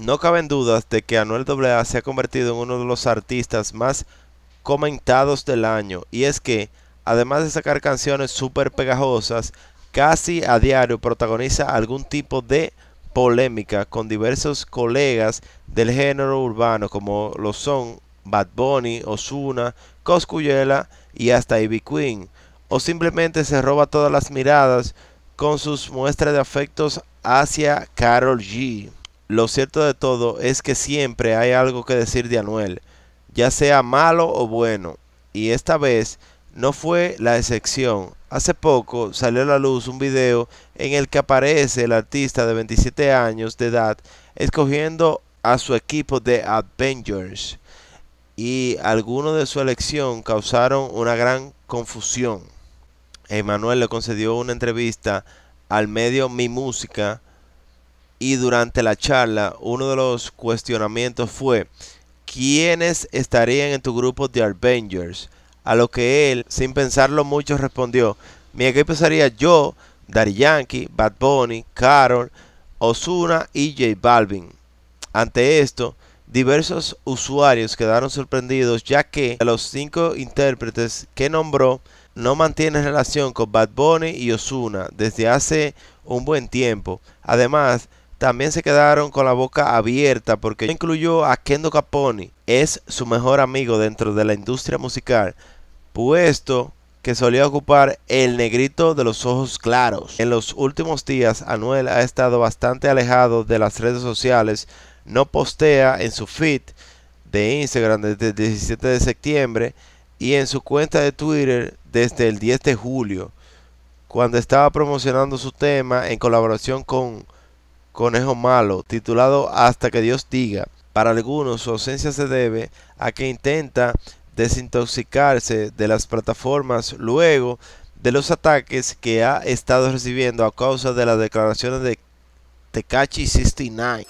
No caben dudas de que Anuel AA se ha convertido en uno de los artistas más comentados del año y es que, además de sacar canciones súper pegajosas, casi a diario protagoniza algún tipo de polémica con diversos colegas del género urbano como lo son Bad Bunny, Osuna, Coscuyela y hasta Ivy Queen, o simplemente se roba todas las miradas con sus muestras de afectos hacia Carol G lo cierto de todo es que siempre hay algo que decir de Anuel, ya sea malo o bueno, y esta vez no fue la excepción. Hace poco salió a la luz un video en el que aparece el artista de 27 años de edad escogiendo a su equipo de Avengers y algunos de su elección causaron una gran confusión. Emanuel le concedió una entrevista al medio Mi Música durante la charla uno de los cuestionamientos fue ¿quiénes estarían en tu grupo de Avengers? A lo que él, sin pensarlo mucho, respondió mi equipo sería yo, Daddy Yankee, Bad Bunny, Carol, Osuna y J Balvin. Ante esto, diversos usuarios quedaron sorprendidos ya que los cinco intérpretes que nombró no mantienen relación con Bad Bunny y Osuna desde hace un buen tiempo. Además, también se quedaron con la boca abierta porque incluyó a Kendo Caponi, es su mejor amigo dentro de la industria musical, puesto que solía ocupar el negrito de los ojos claros. En los últimos días, Anuel ha estado bastante alejado de las redes sociales, no postea en su feed de Instagram desde el 17 de septiembre y en su cuenta de Twitter desde el 10 de julio, cuando estaba promocionando su tema en colaboración con conejo malo, titulado Hasta que Dios diga. Para algunos su ausencia se debe a que intenta desintoxicarse de las plataformas luego de los ataques que ha estado recibiendo a causa de las declaraciones de Tekachi 69.